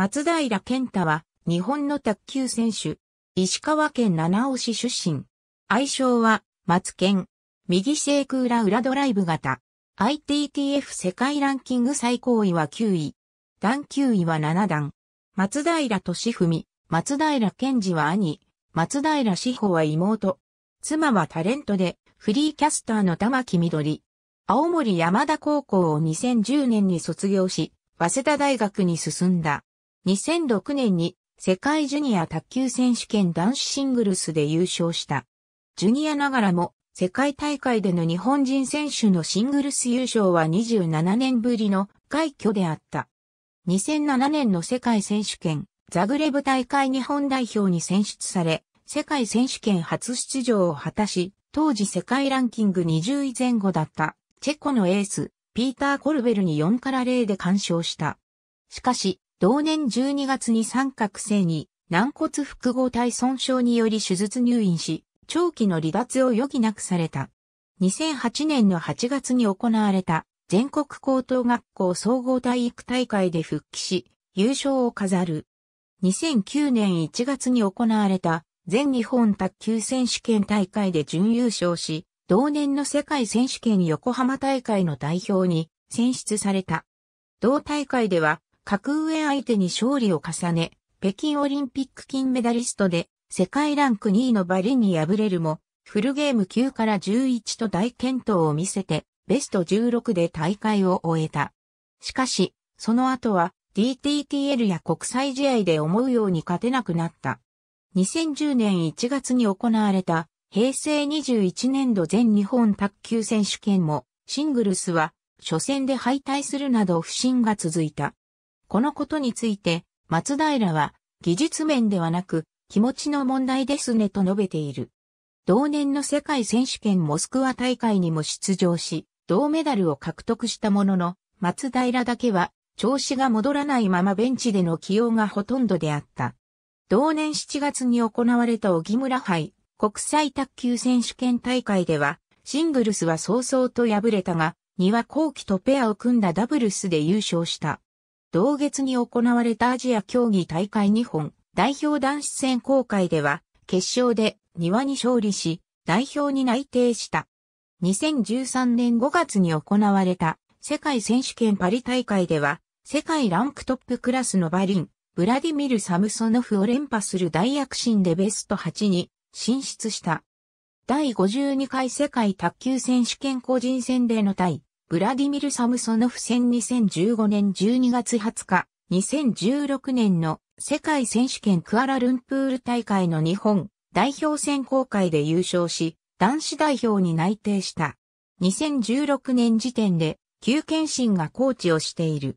松平健太は日本の卓球選手、石川県七尾市出身。愛称は、松健。右聖空裏裏ドライブ型。ITTF 世界ランキング最高位は9位。段9位は7段。松平俊文、松平健二は兄、松平志保は妹。妻はタレントで、フリーキャスターの玉木緑。青森山田高校を2010年に卒業し、早稲田大学に進んだ。2006年に世界ジュニア卓球選手権男子シングルスで優勝した。ジュニアながらも世界大会での日本人選手のシングルス優勝は27年ぶりの快挙であった。2007年の世界選手権ザグレブ大会日本代表に選出され、世界選手権初出場を果たし、当時世界ランキング20位前後だったチェコのエース、ピーター・コルベルに4から0で干渉した。しかし、同年12月に三角性に軟骨複合体損傷により手術入院し、長期の離脱を余儀なくされた。2008年の8月に行われた全国高等学校総合体育大会で復帰し、優勝を飾る。2009年1月に行われた全日本卓球選手権大会で準優勝し、同年の世界選手権横浜大会の代表に選出された。同大会では格上相手に勝利を重ね、北京オリンピック金メダリストで世界ランク2位のバリンに敗れるも、フルゲーム9から11と大健闘を見せて、ベスト16で大会を終えた。しかし、その後は DTTL や国際試合で思うように勝てなくなった。2010年1月に行われた平成21年度全日本卓球選手権もシングルスは初戦で敗退するなど不振が続いた。このことについて、松平は、技術面ではなく、気持ちの問題ですねと述べている。同年の世界選手権モスクワ大会にも出場し、銅メダルを獲得したものの、松平だけは、調子が戻らないままベンチでの起用がほとんどであった。同年7月に行われた荻村杯国際卓球選手権大会では、シングルスは早々と敗れたが、には後期とペアを組んだダブルスで優勝した。同月に行われたアジア競技大会日本代表男子選考会では、決勝で庭に勝利し、代表に内定した。2013年5月に行われた世界選手権パリ大会では、世界ランクトップクラスのバリン、ブラディミル・サムソノフを連覇する大躍進でベスト8に進出した。第52回世界卓球選手権個人戦での対ブラディミル・サムソノフ戦2015年12月20日、2016年の世界選手権クアラルンプール大会の日本代表選考会で優勝し、男子代表に内定した。2016年時点で、旧健診がコーチをしている。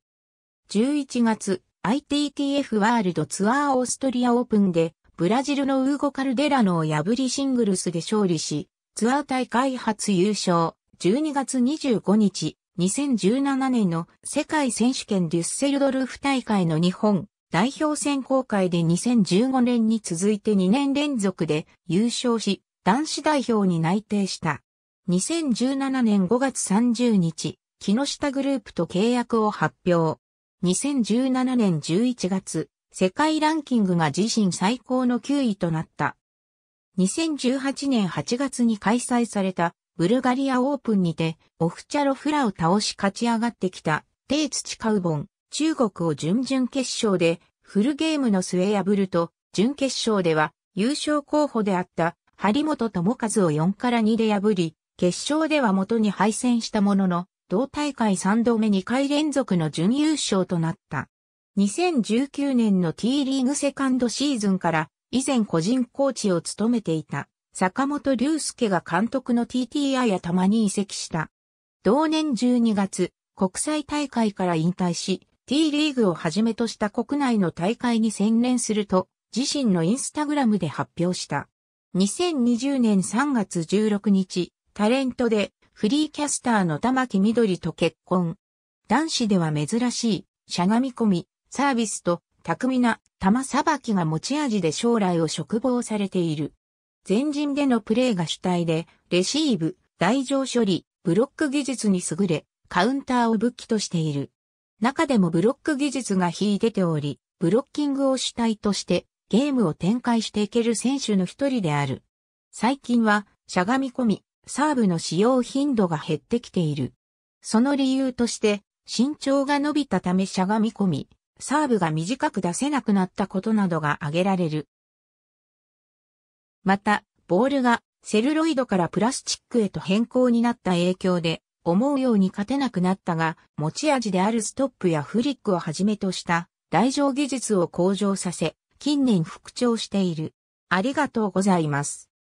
11月、ITTF ワールドツアーオーストリアオープンで、ブラジルのウーゴ・カルデラノを破りシングルスで勝利し、ツアー大会初優勝。12月25日、2017年の世界選手権デュッセルドルフ大会の日本代表選考会で2015年に続いて2年連続で優勝し、男子代表に内定した。2017年5月30日、木下グループと契約を発表。2017年11月、世界ランキングが自身最高の9位となった。2018年8月に開催されたブルガリアオープンにて、オフチャロフラを倒し勝ち上がってきた、テイツチカウボン、中国を準々決勝で、フルゲームの末破ると、準決勝では、優勝候補であった、張本智和を4から2で破り、決勝では元に敗戦したものの、同大会3度目2回連続の準優勝となった。2019年の T リーグセカンドシーズンから、以前個人コーチを務めていた。坂本龍介が監督の TTI や玉に移籍した。同年12月、国際大会から引退し、T リーグをはじめとした国内の大会に専念すると、自身のインスタグラムで発表した。2020年3月16日、タレントでフリーキャスターの玉木みどりと結婚。男子では珍しい、しゃがみ込み、サービスと巧みな玉さばきが持ち味で将来を嘱望されている。前陣でのプレーが主体で、レシーブ、台上処理、ブロック技術に優れ、カウンターを武器としている。中でもブロック技術が引いてており、ブロッキングを主体としてゲームを展開していける選手の一人である。最近はしゃがみ込み、サーブの使用頻度が減ってきている。その理由として、身長が伸びたためしゃがみ込み、サーブが短く出せなくなったことなどが挙げられる。また、ボールがセルロイドからプラスチックへと変更になった影響で、思うように勝てなくなったが、持ち味であるストップやフリックをはじめとした台上技術を向上させ、近年復調している。ありがとうございます。